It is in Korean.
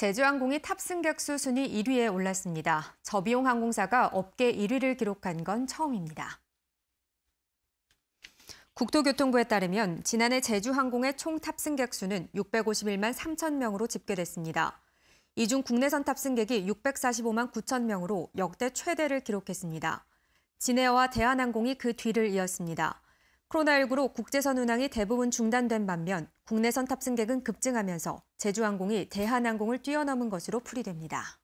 제주항공이 탑승객수 순위 1위에 올랐습니다. 저비용 항공사가 업계 1위를 기록한 건 처음입니다. 국토교통부에 따르면 지난해 제주항공의 총 탑승객 수는 651만 3천 명으로 집계됐습니다. 이 중 국내선 탑승객이 645만 9천 명으로 역대 최대를 기록했습니다. 진해와 대한항공이 그 뒤를 이었습니다. 코로나19로 국제선 운항이 대부분 중단된 반면 국내선 탑승객은 급증하면서 제주항공이 대한항공을 뛰어넘은 것으로 풀이됩니다.